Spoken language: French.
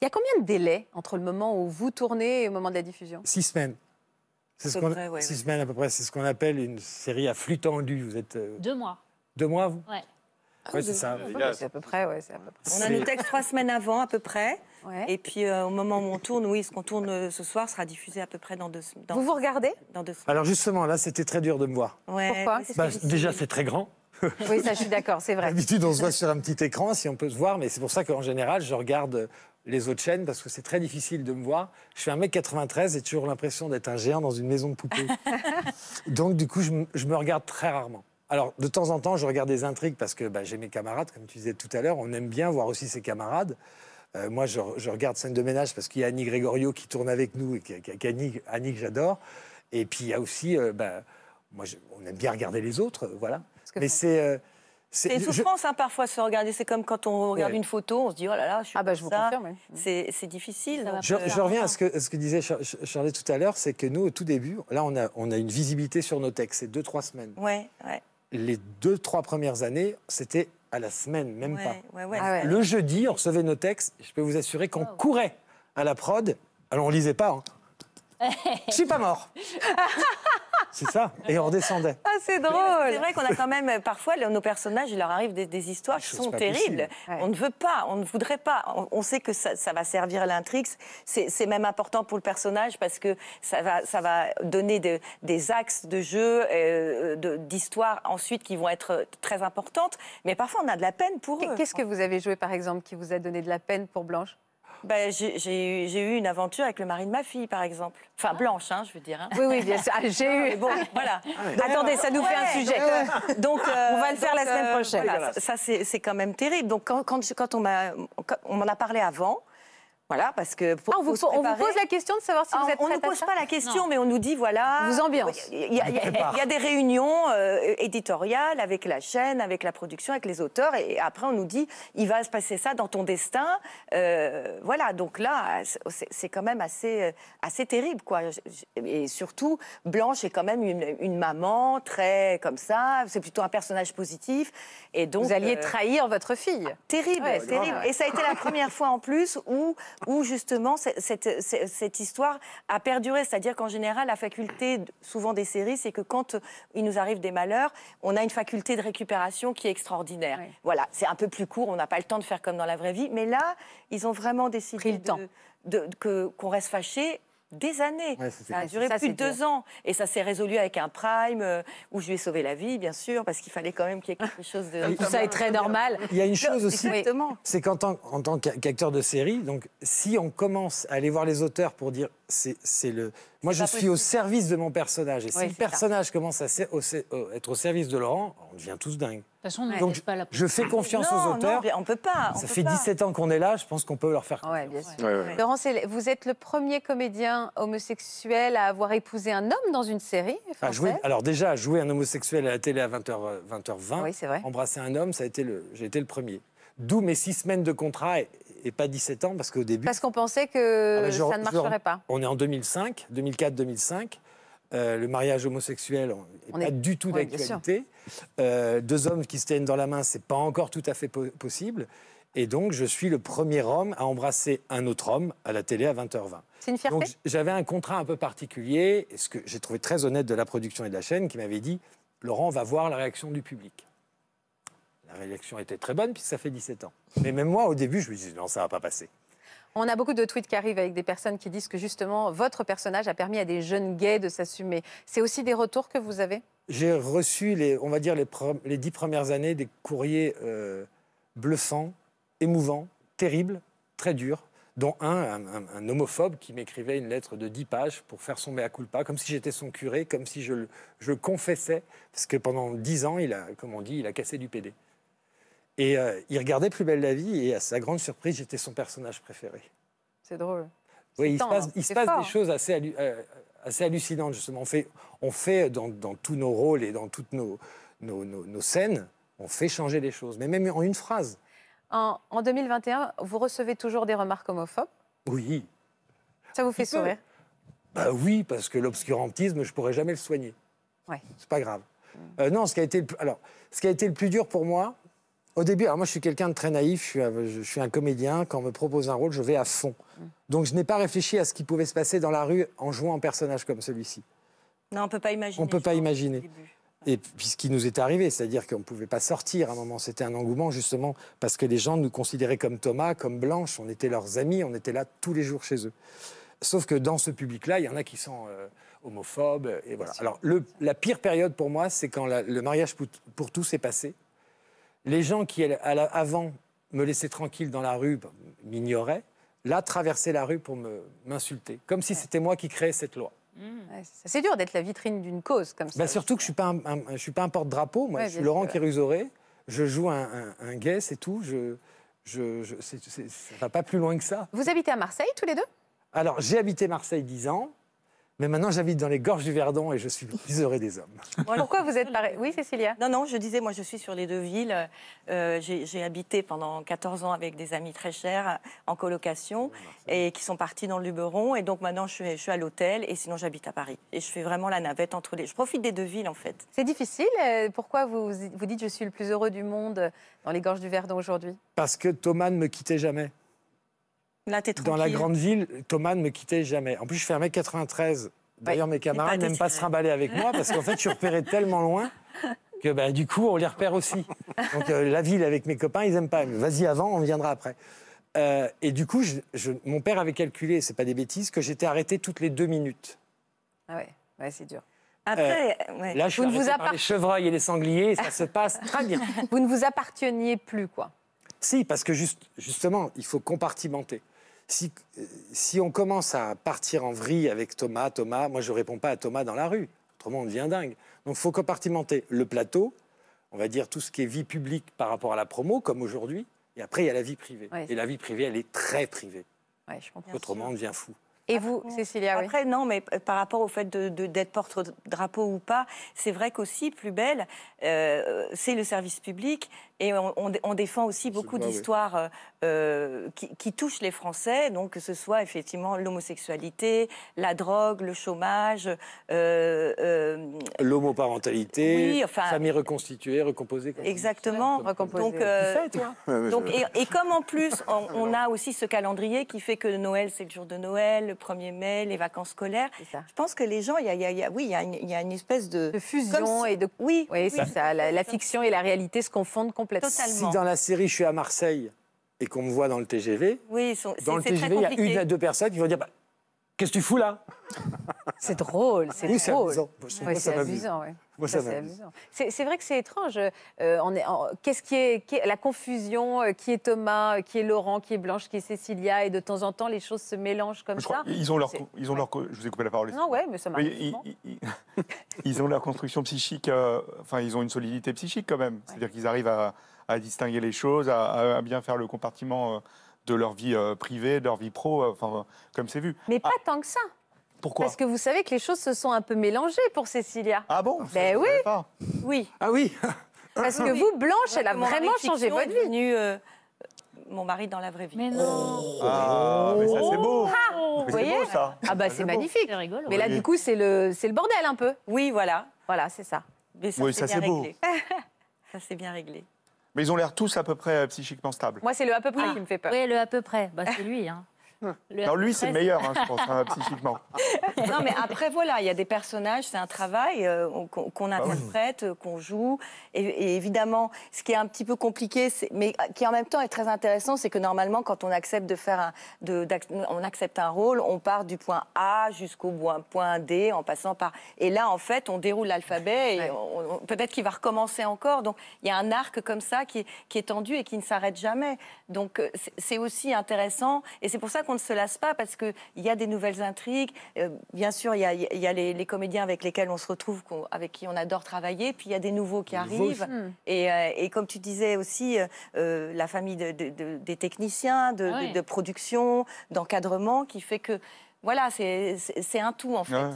Il y a combien de délais entre le moment où vous tournez et le moment de la diffusion Six semaines. C'est ce qu'on semaines à peu près. C'est ce qu'on appelle une série à flux tendu. Vous êtes euh, deux mois. Deux mois, vous Ouais. Ah oui, c'est ah, ça. C'est à peu près, ouais, à peu près. On a nos textes trois semaines avant, à peu près. Et puis, euh, au moment où on tourne, oui, ce qu'on tourne euh, ce soir sera diffusé à peu près dans deux semaines. Vous vous regardez Dans deux semaines. Alors, justement, là, c'était très dur de me voir. Pourquoi bah, Déjà, c'est très grand. oui, ça, je suis d'accord, c'est vrai. D'habitude, on se voit sur un petit écran, si on peut se voir, mais c'est pour ça qu'en général, je regarde les autres chaînes parce que c'est très difficile de me voir. Je suis un mec 93 et toujours l'impression d'être un géant dans une maison de poupée. Donc du coup, je, me regarde très rarement. Alors de temps en temps, je regarde des intrigues parce que bah, j'ai mes camarades, comme tu disais tout à l'heure, on aime bien voir aussi ses camarades. Euh, moi, je, regarde scène de ménage parce qu'il y a Annie Gregorio qui tourne avec nous et qui, Annie, Annie, que j'adore. Et puis il y a aussi, euh, bah, moi, on aime bien regarder les autres, euh, voilà. Mais c'est c'est une souffrance je... hein, parfois se regarder. C'est comme quand on regarde une photo, on se dit oh là là, je suis ah bah, je vous ça. confirme. C'est difficile. Euh, je, reviens à ce que, ce que disait Char tout à l'heure, c'est que nous au tout début, là on a, on a une visibilité sur nos textes, c'est deux trois semaines. Ouais, Les deux trois premières années, c'était à la semaine, même pas. Ah Le jeudi, on recevait nos textes. Je peux vous assurer qu'on oh. courait à la prod. Alors on lisait pas. Hein. Je suis pas mort. C'est ça. Et on redescendait Ah, c'est drôle. C'est vrai qu'on a quand même, parfois, nos personnages, il leur arrive des, histoires qui ah, sont terribles. On ne veut pas, on ne voudrait pas. On, sait que ça, va servir à l'intrigue. C'est même important pour le personnage parce que ça va, donner des axes de jeu, euh, d'histoire ensuite qui vont être très importantes. Mais parfois, on a de la peine pour eux. Qu'est-ce que vous avez joué, par exemple, qui vous a donné de la peine pour Blanche bah, j'ai eu une aventure avec le mari de ma fille, par exemple. Enfin, ah. blanche, hein, je veux dire. Hein. Oui, oui, bien ah, J'ai eu. Bon, voilà. Ah, Attendez, ça nous fait un sujet. Donc, on va le euh, faire la semaine euh, prochaine. ça, c'est quand même terrible. Donc, quand, quand, on m'en a parlé avant, voilà, parce que ah, on, vous, pose la question de savoir si ah, vous êtes On ne pose pas la question, mais on nous dit voilà. Vous ambiance. Il y, a des réunions euh, éditoriales avec la chaîne, avec la production, avec les auteurs, et après on nous dit il va se passer ça dans ton destin. Euh, voilà, donc là c'est quand même assez euh, assez terrible quoi. Et surtout Blanche est quand même une, maman très comme ça, c'est plutôt un personnage positif. Et donc vous alliez trahir votre fille. Ah, terrible, terrible. Et ça a été la première fois en plus où où justement cette, histoire a perduré. C'est-à-dire qu'en général, la faculté, souvent des séries, c'est que quand euh, il nous arrive des malheurs, on a une faculté de récupération qui est extraordinaire. Voilà, c'est un peu plus court, on n'a pas le temps de faire comme dans la vraie vie. Mais là, ils ont vraiment décidé qu'on reste fâché des années. ça a duré plus de deux ans. Et ça s'est résolu avec un prime euh, où je lui ai sauvé la vie, bien sûr, parce qu'il fallait quand même qu'il y ait quelque chose de. Tout ça est très normal. Il y a une chose aussi, c'est qu'en tant, tant qu'acteur de série, donc si on commence à aller voir les auteurs pour dire c'est le. Moi, je suis au service de mon personnage. Et si le personnage commence à être au service de Laurent, on devient tous dingues. je, fais confiance aux auteurs. on peut pas. ça fait 17 ans qu'on est là, je pense qu'on peut leur faire confiance. Laurent, vous êtes le premier comédien homosexuel à avoir épousé un homme dans une série française. alors déjà, jouer un homosexuel à la télé à 20h, euh, 20h20, embrasser un homme, ça a été le, j'ai été le premier. D'où mes six semaines de contrat et, pas 17 ans, parce qu'au début... Parce qu'on pensait que ah bah, ça ne marcherait pas. On est en 2005, 2004-2005. Euh, le mariage homosexuel n'est pas du tout d'actualité. Euh, deux hommes qui se tiennent dans la main, c'est pas encore tout à fait possible. Et donc, je suis le premier homme à embrasser un autre homme à la télé à 20h20. C'est une fierté. j'avais un contrat un peu particulier, ce que j'ai trouvé très honnête de la production et de la chaîne, qui m'avait dit Laurent, va voir la réaction du public. La réaction était très bonne puisque ça fait 17 ans. Mais même moi, au début, je me disais non, ça ne va pas passer. On a beaucoup de tweets qui arrivent avec des personnes qui disent que justement votre personnage a permis à des jeunes gays de s'assumer. C'est aussi des retours que vous avez J'ai reçu, les, on va dire, les, les dix premières années des courriers euh, bluffants, émouvants, terribles, très durs dont un, un, homophobe qui m'écrivait une lettre de dix pages pour faire son mea culpa, comme si j'étais son curé, comme si je, le confessais, parce que pendant dix ans, il a, comme on dit, il a cassé du PD. Et euh, il regardait Plus belle la vie et à sa grande surprise, j'étais son personnage préféré. C'est drôle. Oui, il, se passe, des choses assez, euh, assez hallucinantes, justement. On fait, on fait dans, tous nos rôles et dans toutes nos, nos, scènes, on fait changer les choses, mais même en une phrase. En, 2021, vous recevez toujours des remarques homophobes Oui. Ça vous fait sourire Bah oui, parce que l'obscurantisme, je pourrais jamais le soigner. Ouais. C'est pas grave. Mm. Euh, non, ce qui a été alors, ce qui a été le plus dur pour moi, au début, alors moi je suis quelqu'un de très naïf, je suis, un comédien, quand on me propose un rôle, je vais à fond. Mm. Donc je n'ai pas réfléchi à ce qui pouvait se passer dans la rue en jouant un personnage comme celui-ci. Non, on ne peut pas imaginer. On ne peut pas imaginer. Et puis ce qui nous est arrivé, c'est-à-dire qu'on ne pouvait pas sortir à un moment, c'était un engouement justement parce que les gens nous considéraient comme Thomas, comme Blanche, on était leurs amis, on était là tous les jours chez eux. Sauf que dans ce public-là, il y en a qui sont euh, homophobes. Et voilà. Alors la pire période pour moi, c'est quand le mariage pour tous est passé. Les gens qui, avant, me laissaient tranquille dans la rue, bah, m'ignoraient, là, traversaient la rue pour m'insulter, comme si c'était moi qui créais cette loi. Mmh. c'est dur d'être la vitrine d'une cause comme ça. Bah, surtout que je ne suis pas un, porte-drapeau. Moi, je suis Laurent Kérusoré. Je joue un, un c'est tout. Je, je, ça ne va pas plus loin que ça. Vous habitez à Marseille, tous les deux Alors, j'ai habité Marseille dix ans. Mais maintenant, j'habite dans les gorges du Verdon et je suis le plus heureux des hommes. Pourquoi vous êtes Paris Oui, Cécilia Non, non, je disais, moi, je suis sur les deux villes. Euh, j'ai habité pendant 14 ans avec des amis très chers en colocation et qui sont partis dans le Luberon. Et donc, maintenant, je suis, je suis à l'hôtel et sinon, j'habite à Paris. Et je fais vraiment la navette entre les... Je profite des deux villes, en fait. C'est difficile. Euh, pourquoi vous, vous dites je suis le plus heureux du monde dans les gorges du Verdon aujourd'hui Parce que Thomas ne me quittait jamais dans la grande ville, Thomas ne me quittait jamais. En plus, je fermais 93 D'ailleurs, mes camarades n'aiment pas se trimballer avec moi parce qu'en fait, je repérais tellement loin que bah, du coup, on les repère aussi. Donc, euh, la ville avec mes copains, ils n'aiment pas. Vas-y avant, on viendra après. Euh, et du coup, je, mon père avait calculé, c'est pas des bêtises, que j'étais arrêté toutes les deux minutes. Ah ouais, ouais c'est dur. Euh, après, là, je vous par les chevreuils et les sangliers, et ça se passe très bien. Vous ne vous apparteniez plus, quoi. Si, parce que juste, justement, il faut compartimenter si, on commence à partir en vrille avec Thomas, Thomas, moi je réponds pas à Thomas dans la rue, autrement on devient dingue. Donc il faut compartimenter le plateau, on va dire tout ce qui est vie publique par rapport à la promo, comme aujourd'hui, et après il y a la vie privée. Et la vie privée, elle est très privée. Autrement on devient fou. Et ah, vous, Cécilia Après, non, mais euh, par rapport au fait d'être de, porte-drapeau ou pas, c'est vrai qu'aussi, plus belle, euh, c'est le service public. Et on, défend aussi beaucoup d'histoires euh, qui, touchent les Français, donc que ce soit effectivement l'homosexualité, la drogue, le chômage. L'homoparentalité, famille reconstituée, recomposée. Comme exactement. Recomposée. Donc, fais, toi. donc et, comme en plus, on, on a aussi ce calendrier qui fait que Noël, c'est le jour de Noël, 1er mai, les vacances scolaires. Je pense que les gens, il y a, oui, y une, espèce de, fusion et de oui, oui, c'est ça. La, fiction et la réalité se confondent complètement. Si dans la série je suis à Marseille et qu'on me voit dans le TGV, oui, dans le TGV il y a une à deux personnes qui vont dire bah, Qu'est-ce que tu fous là C'est drôle, c'est oui, drôle. c'est amusant, Moi, ça, c'est vrai que c'est étrange. Euh, euh, qu'est-ce qui est, la confusion euh, Qui est Thomas Qui est Laurent Qui est Blanche Qui est Cécilia Et de temps en temps, les choses se mélangent comme ça. ils ont leur, ils ont leur. Je vous ai coupé la parole. Non, ouais, mais ça marche. Ils, ils, ont leur construction psychique. enfin, ils ont une solidité psychique quand même. C'est-à-dire qu'ils arrivent à, distinguer les choses, à, à, bien faire le compartiment de leur vie euh, privée, de leur vie pro, euh, enfin, euh, comme c'est vu. Mais pas ah. tant que ça. Pourquoi Parce que vous savez que les choses se sont un peu mélangées pour Cécilia. Ah bon Ben oui. Oui. Ah oui. Parce que vous, Blanche, elle a vraiment changé votre vie. Est devenu, mon mari dans la vraie vie. Mais non. Oh. Ah, mais ça c'est beau. Ah. vous voyez ça. Ah bah c'est magnifique. mais là du coup c'est le c'est le bordel un peu. Oui voilà. Voilà c'est ça. ça oui ça c'est beau. ça c'est bien réglé. Mais ils ont l'air tous à peu près euh, psychiquement stables. Moi, c'est le à peu près ah. qui me fait peur. Oui, le à peu près. Bah, c'est lui. Hein non, lui, c'est meilleur, hein, je pense, hein, psychiquement. Non, mais après, voilà, il y a des personnages, c'est un travail euh, qu'on ah interprète, qu'on joue. Et, évidemment, ce qui est un petit peu compliqué, mais qui en même temps est très intéressant, c'est que normalement, quand on accepte de faire un, de, on accepte un rôle, on part du point A jusqu'au point D, en passant par. Et là, en fait, on déroule l'alphabet et peut-être qu'il va recommencer encore. Donc, il y a un arc comme ça qui, est, qui est tendu et qui ne s'arrête jamais. Donc, euh, c'est aussi intéressant. Et c'est pour ça que on ne se lasse pas parce qu'il y a des nouvelles intrigues. Euh, bien sûr, il y a, les, comédiens avec lesquels on se retrouve, avec qui on adore travailler. Puis il y a des nouveaux qui arrivent. Hmm. Euh, et, comme tu disais aussi, euh, la famille des techniciens, ah de, production, d'encadrement, qui fait que voilà, c'est un tout en fait.